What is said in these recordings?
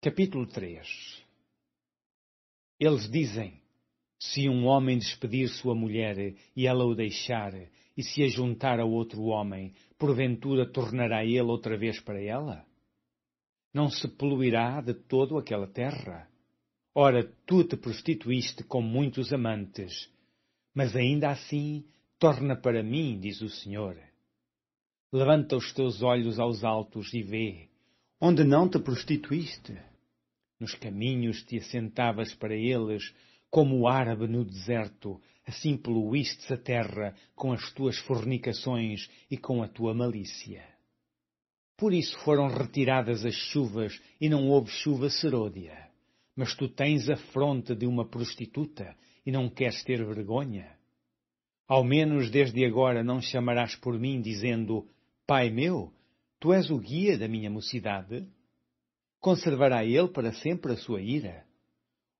Capítulo 3 Eles dizem: Se um homem despedir sua mulher e ela o deixar, e se ajuntar a outro homem, porventura tornará ele outra vez para ela? Não se poluirá de todo aquela terra? Ora, tu te prostituíste com muitos amantes, mas ainda assim torna para mim, diz o Senhor. Levanta os teus olhos aos altos e vê onde não te prostituíste. Nos caminhos te assentavas para eles, como o árabe no deserto, assim poluíste a terra com as tuas fornicações e com a tua malícia. Por isso foram retiradas as chuvas e não houve chuva seródia. Mas tu tens a fronte de uma prostituta e não queres ter vergonha. Ao menos desde agora não chamarás por mim, dizendo, Pai meu, Tu és o guia da minha mocidade? Conservará ele para sempre a sua ira?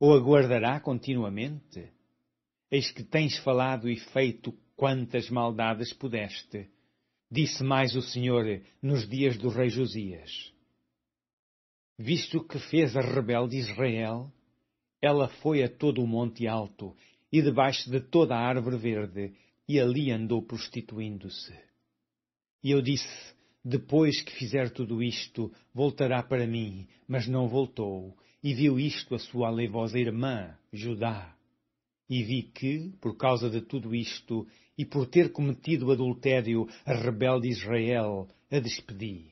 Ou aguardará continuamente? Eis que tens falado e feito quantas maldades pudeste, disse mais o Senhor nos dias do rei Josias. Visto que fez a rebelde Israel, ela foi a todo o monte alto e debaixo de toda a árvore verde, e ali andou prostituindo-se. E eu disse, depois que fizer tudo isto, voltará para mim. Mas não voltou, e viu isto a sua aleivosa irmã, Judá. E vi que, por causa de tudo isto, e por ter cometido adultério, a rebelde Israel a despedi.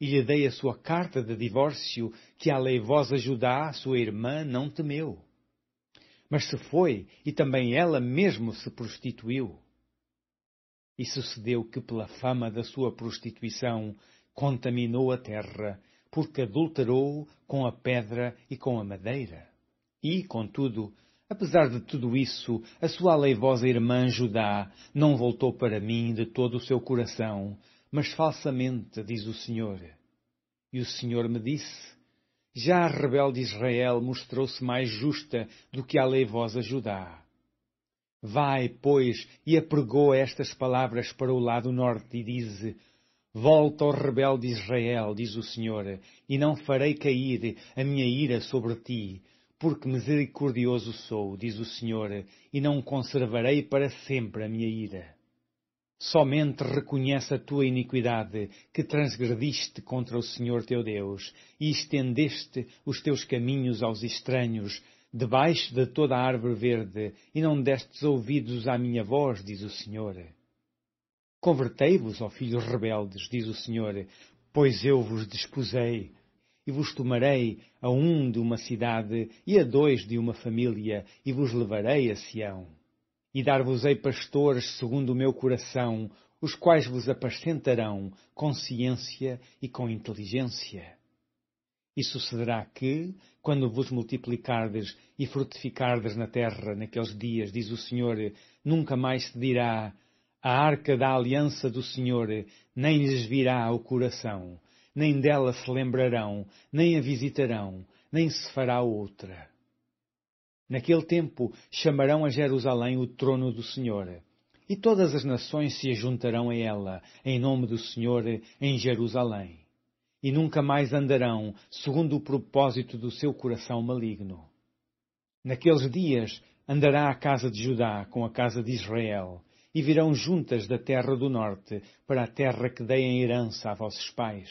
E lhe dei a sua carta de divórcio, que a aleivosa Judá, sua irmã, não temeu. Mas se foi, e também ela mesmo se prostituiu. E sucedeu que, pela fama da sua prostituição, contaminou a terra, porque adulterou com a pedra e com a madeira. E, contudo, apesar de tudo isso, a sua aleivosa irmã Judá não voltou para mim de todo o seu coração, mas falsamente, diz o Senhor. E o Senhor me disse: Já a rebelde Israel mostrou-se mais justa do que a aleivosa Judá Vai, pois, e apregou estas palavras para o lado norte e diz, Volta ao rebelde Israel, diz o Senhor, e não farei cair a minha ira sobre ti, porque misericordioso sou, diz o Senhor, e não conservarei para sempre a minha ira. Somente reconhece a tua iniquidade, que transgrediste contra o Senhor teu Deus, e estendeste os teus caminhos aos estranhos, debaixo de toda a árvore verde, e não destes ouvidos à minha voz, diz o Senhor. Convertei-vos, ó filhos rebeldes, diz o Senhor, pois eu vos despusei, e vos tomarei a um de uma cidade e a dois de uma família, e vos levarei a Sião. E dar-vos-ei pastores segundo o meu coração, os quais vos apacentarão com ciência e com inteligência. E sucederá que, quando vos multiplicardes e frutificardes na terra naqueles dias, diz o Senhor, nunca mais se dirá a arca da aliança do Senhor, nem lhes virá ao coração, nem dela se lembrarão, nem a visitarão, nem se fará outra. Naquele tempo chamarão a Jerusalém o trono do Senhor, e todas as nações se ajuntarão a ela, em nome do Senhor, em Jerusalém e nunca mais andarão segundo o propósito do seu coração maligno. Naqueles dias andará a casa de Judá com a casa de Israel, e virão juntas da terra do norte para a terra que dei em herança a vossos pais.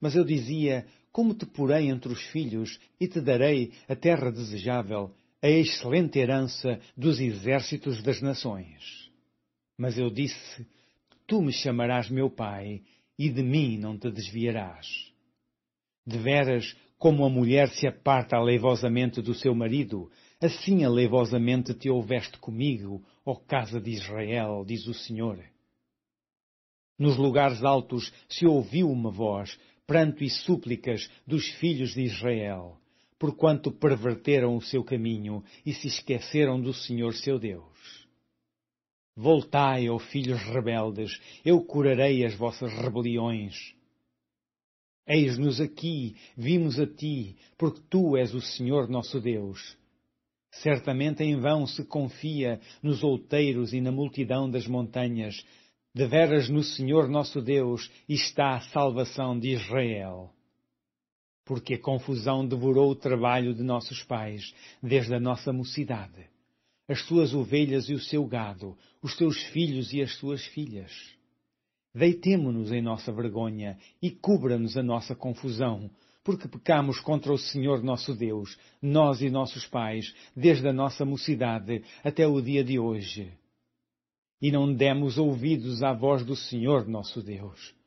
Mas eu dizia: Como te porei entre os filhos e te darei a terra desejável, a excelente herança dos exércitos das nações. Mas eu disse: Tu me chamarás meu pai, e de mim não te desviarás. Deveras, como a mulher se aparta aleivosamente do seu marido, assim aleivosamente te houveste comigo, ó casa de Israel, diz o Senhor. Nos lugares altos se ouviu uma voz, pranto e súplicas dos filhos de Israel, porquanto perverteram o seu caminho e se esqueceram do Senhor seu Deus. Voltai, ó filhos rebeldes, eu curarei as vossas rebeliões. Eis-nos aqui, vimos a ti, porque tu és o Senhor nosso Deus. Certamente em vão se confia nos outeiros e na multidão das montanhas. Deveras no Senhor nosso Deus está a salvação de Israel. Porque a confusão devorou o trabalho de nossos pais desde a nossa mocidade as suas ovelhas e o seu gado, os seus filhos e as suas filhas. Deitemo-nos em nossa vergonha e cubra-nos a nossa confusão, porque pecamos contra o Senhor nosso Deus, nós e nossos pais, desde a nossa mocidade até o dia de hoje. E não demos ouvidos à voz do Senhor nosso Deus